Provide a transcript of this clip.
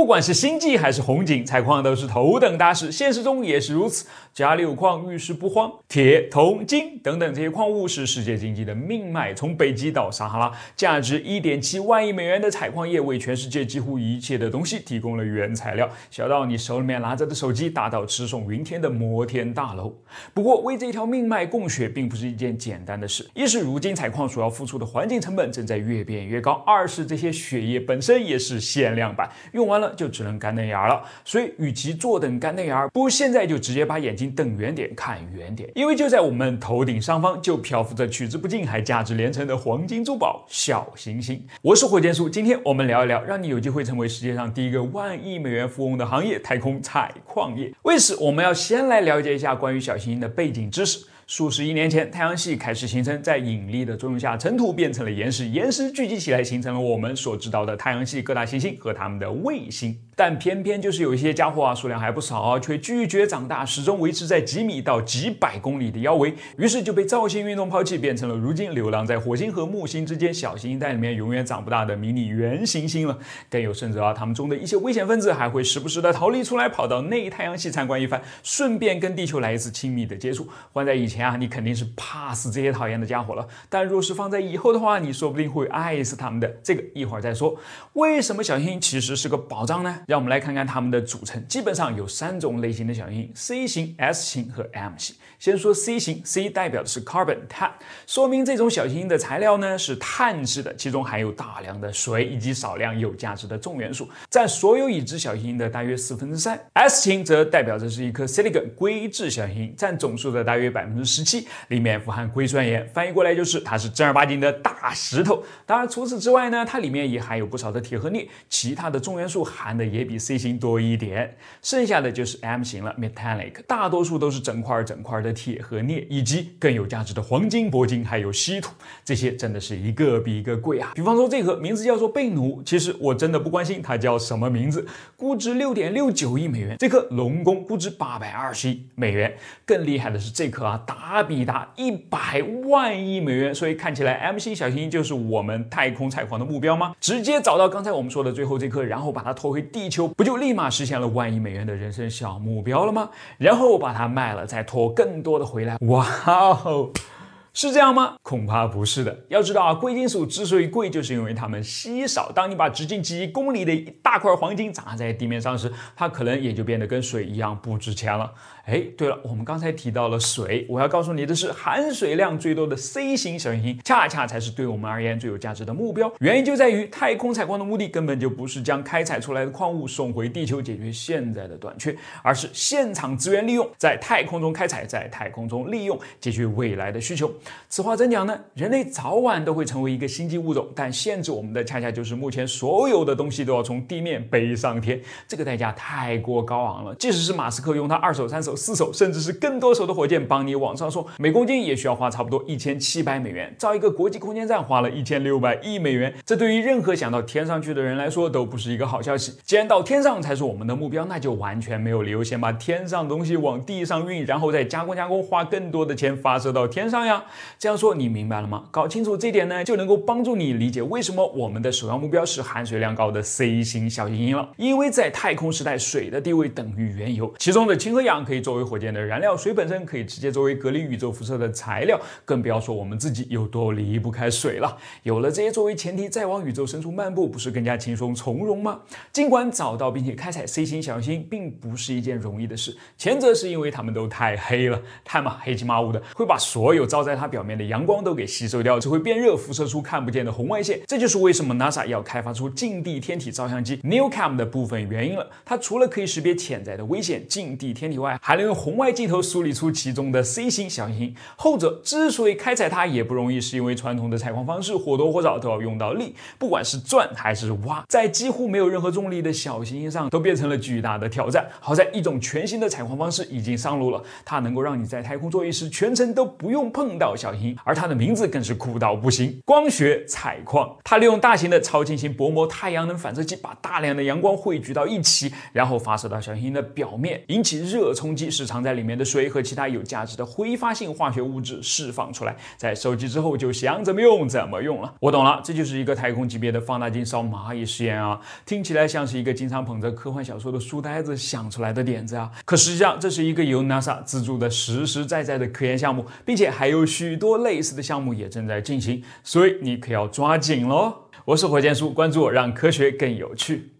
不管是星际还是红警，采矿都是头等大事，现实中也是如此。家里有矿，遇事不慌。铁、铜、金等等这些矿物是世界经济的命脉，从北极到撒哈拉，价值一点七万亿美元的采矿业为全世界几乎一切的东西提供了原材料，小到你手里面拿着的手机，大到驰耸云天的摩天大楼。不过，为这条命脉供血，并不是一件简单的事。一是如今采矿所要付出的环境成本正在越变越高；二是这些血液本身也是限量版，用完了。就只能干瞪眼了，所以与其坐等干瞪眼，不如现在就直接把眼睛瞪远点，看远点，因为就在我们头顶上方就漂浮着取之不尽还价值连城的黄金珠宝小行星。我是火箭叔，今天我们聊一聊，让你有机会成为世界上第一个万亿美元富翁的行业——太空采矿业。为此，我们要先来了解一下关于小行星的背景知识。数十亿年前，太阳系开始形成，在引力的作用下，尘土变成了岩石，岩石聚集起来，形成了我们所知道的太阳系各大行星和它们的卫星。但偏偏就是有一些家伙啊，数量还不少啊，却拒绝长大，始终维持在几米到几百公里的腰围，于是就被造星运动抛弃，变成了如今流浪在火星和木星之间小行星带里面永远长不大的迷你原行星了。更有甚者啊，他们中的一些危险分子还会时不时的逃离出来，跑到内太阳系参观一番，顺便跟地球来一次亲密的接触。换在以前。呀，你肯定是怕死这些讨厌的家伙了。但若是放在以后的话，你说不定会爱死他们的。这个一会儿再说。为什么小行星其实是个宝藏呢？让我们来看看它们的组成。基本上有三种类型的小行星：C 型、S 型和 M 型。先说 C 型，C 代表的是 carbon 碳，说明这种小行星的材料呢是碳质的，其中含有大量的水以及少量有价值的重元素。占所有已知小行星的大约四分之三。S 型则代表着是一颗 silicon 硅质小行星，占总数的大约百分之。石器里面富含硅酸盐，翻译过来就是它是正儿八经的大石头。当然除此之外呢，它里面也含有不少的铁和镍，其他的重元素含的也比 C 型多一点。剩下的就是 M 型了，metallic，大多数都是整块整块的铁和镍，以及更有价值的黄金、铂金还有稀土，这些真的是一个比一个贵啊。比方说这颗名字叫做贝努，其实我真的不关心它叫什么名字，估值六点六九亿美元。这颗龙宫估值八百二十亿美元。更厉害的是这颗啊，大。阿比达一百万亿美元，所以看起来 MC 小行星就是我们太空采矿的目标吗？直接找到刚才我们说的最后这颗，然后把它拖回地球，不就立马实现了万亿美元的人生小目标了吗？然后把它卖了，再拖更多的回来，哇哦！是这样吗？恐怕不是的。要知道啊，贵金属之所以贵，就是因为它们稀少。当你把直径几公里的一大块黄金砸在地面上时，它可能也就变得跟水一样不值钱了。哎，对了，我们刚才提到了水，我要告诉你的是，含水量最多的 C 型小行星，恰恰才是对我们而言最有价值的目标。原因就在于，太空采矿的目的根本就不是将开采出来的矿物送回地球解决现在的短缺，而是现场资源利用，在太空中开采，在太空中利用，解决未来的需求。此话怎讲呢？人类早晚都会成为一个星际物种，但限制我们的恰恰就是目前所有的东西都要从地面背上天，这个代价太过高昂了。即使是马斯克用他二手、三手、四手，甚至是更多手的火箭帮你往上送，每公斤也需要花差不多一千七百美元。造一个国际空间站花了一千六百亿美元，这对于任何想到天上去的人来说都不是一个好消息。既然到天上才是我们的目标，那就完全没有理由先把天上东西往地上运，然后再加工加工，花更多的钱发射到天上呀。这样说你明白了吗？搞清楚这点呢，就能够帮助你理解为什么我们的首要目标是含水量高的 C 型小行星了。因为在太空时代，水的地位等于原油，其中的氢和氧可以作为火箭的燃料，水本身可以直接作为隔离宇宙辐射的材料。更不要说我们自己有多离不开水了。有了这些作为前提，再往宇宙深处漫步，不是更加轻松从容吗？尽管找到并且开采 C 型小行星并不是一件容易的事，前者是因为它们都太黑了，太嘛黑漆麻乌的，会把所有照在。它表面的阳光都给吸收掉，就会变热，辐射出看不见的红外线。这就是为什么 NASA 要开发出近地天体照相机 NewCam 的部分原因了。它除了可以识别潜在的危险近地天体外，还能用红外镜头梳理出其中的 C 型小行星。后者之所以开采它也不容易，是因为传统的采矿方式或多或少都要用到力，不管是钻还是挖，在几乎没有任何重力的小行星上都变成了巨大的挑战。好在一种全新的采矿方式已经上路了，它能够让你在太空作业时全程都不用碰到。小行星，而它的名字更是酷到不行。光学采矿，它利用大型的超轻型薄膜太阳能反射器，把大量的阳光汇聚到一起，然后发射到小行星的表面，引起热冲击，使藏在里面的水和其他有价值的挥发性化学物质释放出来。在收集之后，就想怎么用怎么用了。我懂了，这就是一个太空级别的放大镜烧蚂蚁实验啊！听起来像是一个经常捧着科幻小说的书呆子想出来的点子啊。可实际上，这是一个由 NASA 资助的实实在在的科研项目，并且还有许。许多类似的项目也正在进行，所以你可要抓紧喽！我是火箭叔，关注我，让科学更有趣。